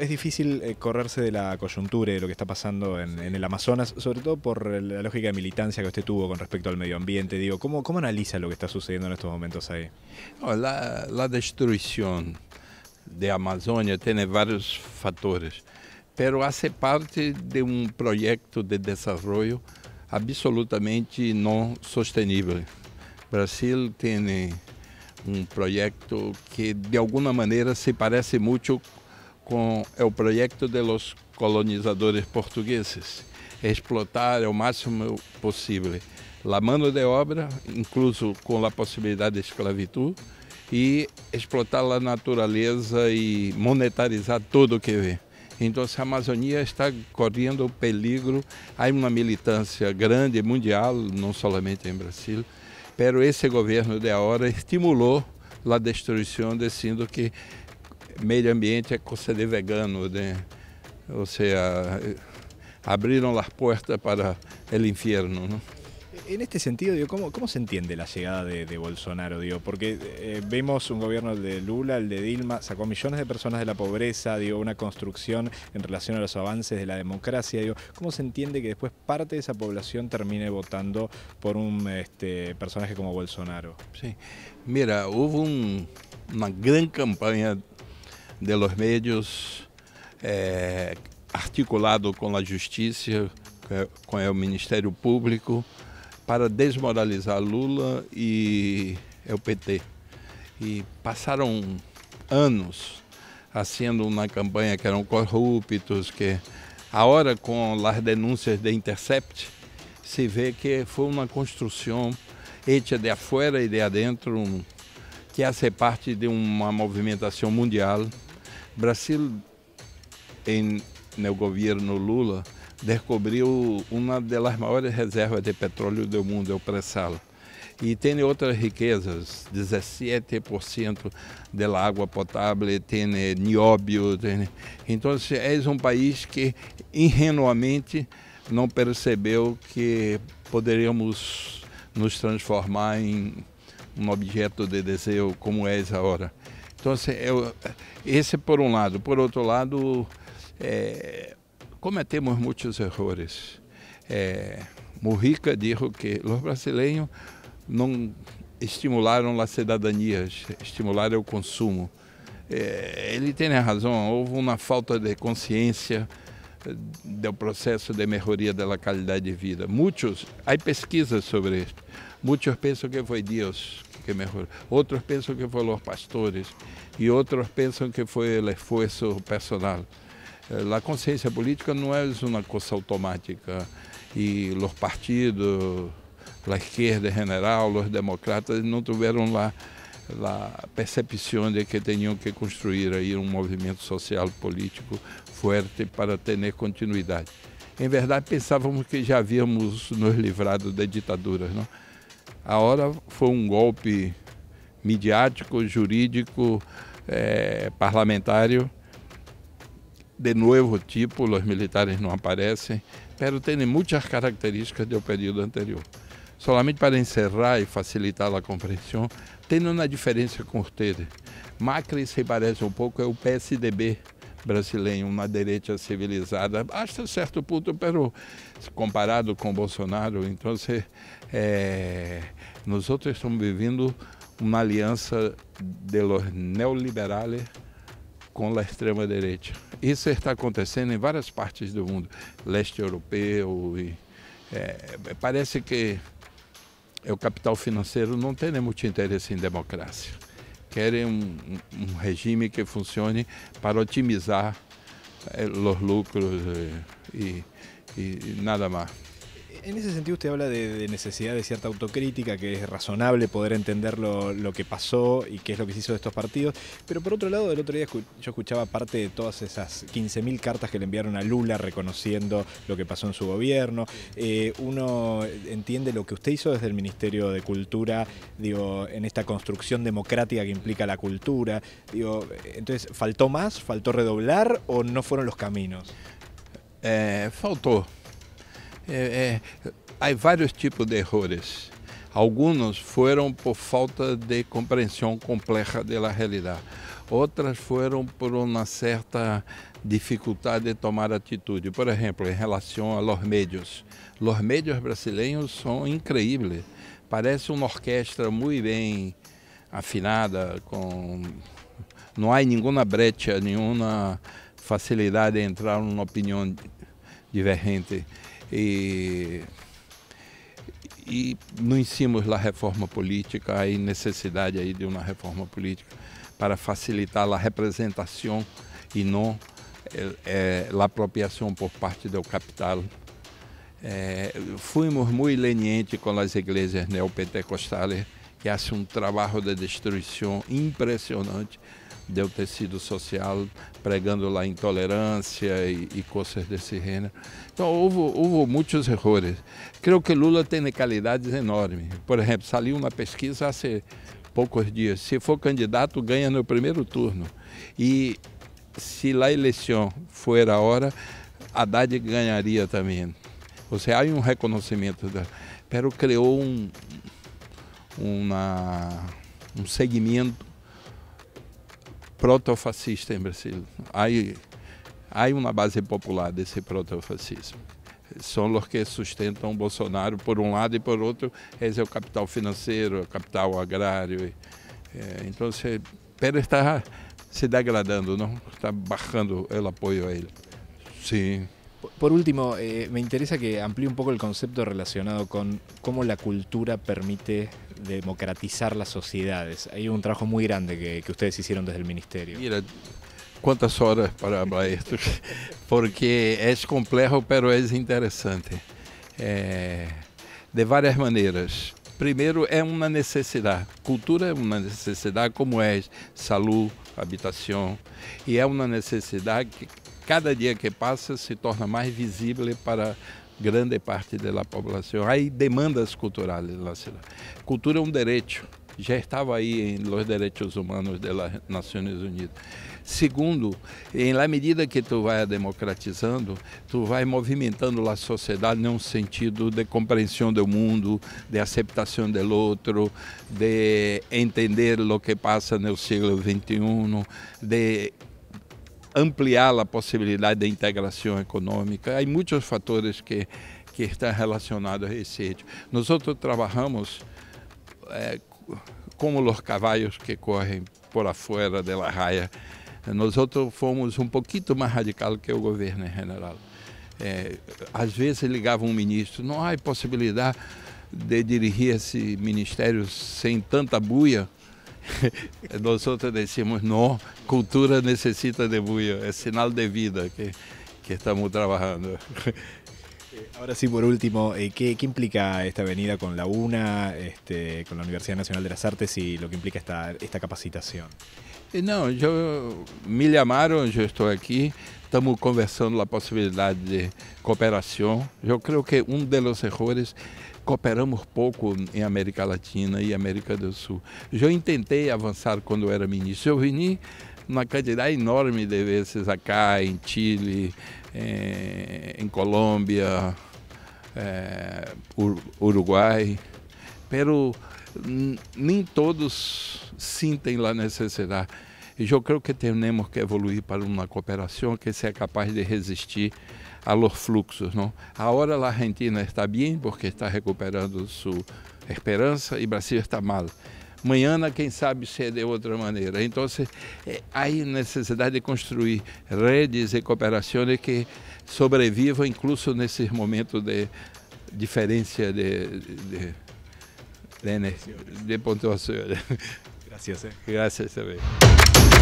Es difícil eh, correrse de la coyuntura de lo que está pasando en, el Amazonas, sobre todo por la lógica de militancia que usted tuvo con respecto al medio ambiente. Digo, ¿cómo, analiza lo que está sucediendo en estos momentos ahí? la, la, destrucción de Amazonia tiene varios factores, pero hace parte de un proyecto de desarrollo absolutamente no sostenible. Brasil tiene un proyecto que de alguna manera se parece mucho com é o projeto de los colonizadores portugueses, explotar o máximo possível a mão de obra, incluso com a possibilidade de escravitud e explotar a natureza e monetarizar tudo o que vê. Então, a Amazônia está correndo o peligro, há uma militância grande, mundial, não somente em Brasil, mas esse governo de agora estimulou a destruição, dizendo que medio ambiente cosa de vegano, o sea, abrieron las puertas para el infierno. En este sentido, ¿cómo, ¿cómo, se entiende la llegada de, Bolsonaro? porque eh, vemos un gobierno, de Lula, el de Dilma, sacó millones de personas de la pobreza, una construcción en relación a los avances de la democracia. ¿Cómo se entiende que después parte de esa población termine votando por un este, personaje como Bolsonaro? Sí, mira, hubo una gran campaña de los medios é, articulado com a justiça, é, com o Ministério Público, para desmoralizar Lula e é, o PT. E passaram anos fazendo uma campanha que eram corruptos, que agora com as denúncias de Intercept se vê que foi uma construção hecha de afuera e de adentro que hace parte de uma movimentação mundial Brasil, em no governo Lula, descobriu uma das maiores reservas de petróleo do mundo, é o pré-sal. E tem outras riquezas, 17% da água potável, tem eh, nióbio. Tem... Então, assim, é um país que ingenuamente não percebeu que poderíamos nos transformar em um objeto de desejo como é essa hora. Então, assim, eu, esse por um lado. Por outro lado, é, cometemos muitos erros. É, disse que os brasileiros não estimularam a cidadania, estimularam o consumo. É, ele tem razão, houve uma falta de consciência é, do processo de melhoria da qualidade de vida. Muitos, há pesquisas sobre isso. Muitos pensam que foi Deus que melhorou, Outros pensam que foram os pastores e outros pensam que foi o esforço personal. Eh, a consciência política não é uma coisa automática e os partidos, a esquerda em geral, os democratas não tiveram lá a percepção de que tinham que construir aí um movimento social político forte para ter continuidade. Em verdade, pensávamos que já havíamos nos livrado de ditaduras, não? A hora foi um golpe midiático, jurídico, é, parlamentário. De novo tipo, os militares não aparecem, mas tem muitas características do período anterior. Solamente para encerrar e facilitar a compreensão, tem uma diferença com ustedes. Macri se parece um pouco é o PSDB brasileiro, uma direita civilizada, hasta certo ponto, pero comparado com Bolsonaro, então é, nós estamos vivendo uma aliança de los neoliberales com a extrema direita. Isso está acontecendo em várias partes do mundo, leste europeu e, é, parece que o capital financeiro não tem muito interesse em democracia querem um, um regime que funcione para otimizar eh, os lucros eh, e, e nada mais. en ese sentido usted habla de, necesidad de cierta autocrítica, que es razonable poder entender lo, que pasó y qué es lo que se hizo de estos partidos, pero por otro lado, el otro día yo escuchaba parte de todas esas 15.000 cartas que le enviaron a Lula reconociendo lo que pasó en su gobierno. Eh, uno entiende lo que usted hizo desde el Ministerio de Cultura, digo, en esta construcción democrática que implica la cultura, digo, entonces, ¿faltó más? ¿Faltó redoblar o no fueron los caminos? Eh, faltó. é, é, há vários tipos de erros. Alguns foram por falta de compreensão complexa da realidade. Outras foram por uma certa dificuldade de tomar atitude. Por exemplo, em relação aos médios. Os médios brasileiros são incríveis. Parece uma orquestra muito bem afinada, com não há nenhuma brecha, nenhuma facilidade de entrar numa opinião divergente. E, e não hicimos a reforma política, há necessidade aí de uma reforma política para facilitar a representação e não eh, eh, a apropriação por parte do capital. Eh, fomos muito lenientes com as igrejas neopentecostais, que fazem um trabalho de destruição impressionante de eu ter sido social pregando lá intolerância e, e coisas desse gênero. Então, houve, houve muitos erros. Creio que Lula tem qualidades enormes. Por exemplo, saiu uma pesquisa há poucos dias. Se for candidato, ganha no primeiro turno. E se a eleição for a hora, Haddad ganharia também. Ou seja, há um reconhecimento. Da... Pero criou um, uma, um segmento protofascista em Brasil. Há uma base popular desse protofascismo. São os que sustentam Bolsonaro por um lado e por outro, esse é o capital financeiro, é o capital agrário. É, então, se, Pérez está se degradando, não está barrando o apoio a ele. Sim. Por último, eh, me interesa que amplíe un poco el concepto relacionado con cómo la cultura permite democratizar las sociedades. Hay un trabajo muy grande que, ustedes hicieron desde el ministerio. Mira, cuántas horas para, de esto, porque es complejo, pero es interesante. Eh, de varias maneras. Primero, es una necesidad. Cultura es una necesidad, como es salud. habitação e é uma necessidade que cada dia que passa se torna mais visível para grande parte da população. Há demandas culturais na cidade. Cultura é um direito, já estava aí em los direitos humanos das Nações Unidas. Segundo, em na medida que tu vai democratizando, tu vai movimentando a sociedade num sentido de compreensão do mundo, de aceitação do outro, de entender o que passa no século XXI, de ampliar a possibilidade de integração econômica. Há muitos fatores que, que estão relacionados a esse hecho. Nós trabalhamos eh, como os cavalos que correm por afuera de la raia outros fomos um pouquinho mais radical que o governo em geral. É, às vezes ligava um ministro, não há possibilidade de dirigir esse ministério sem tanta buia. Nós outros decimos, não, cultura necessita de buia, é sinal de vida que, que estamos trabalhando. Eh, ahora sí, por último, eh, ¿qué, ¿qué, implica esta venida con la UNA, este, con la Universidad Nacional de las Artes y lo que implica esta, esta capacitación? Eh, no, yo me llamaron, yo estoy aquí, estamos conversando la posibilidad de cooperación. Yo creo que de los que cooperamos poco en América Latina y América del Sur. Yo intenté avanzar cuando era ministro. yo vine una cantidad enorme de veces acá, en Chile, Eh, em, Colômbia, eh, Uruguai, pero nem todos sentem a necessidade. E eu creio que temos que evoluir para uma cooperação que seja capaz de resistir a los fluxos. Não? Agora a Argentina está bem, porque está recuperando sua esperança, e Brasil está mal. Amanhã, quem sabe, se é de outra maneira. Então, se, é, há necessidade de construir redes e cooperações que sobrevivam, incluso nesses momentos de diferença de, de, de, de, né, de pontuação. Obrigado. Eh.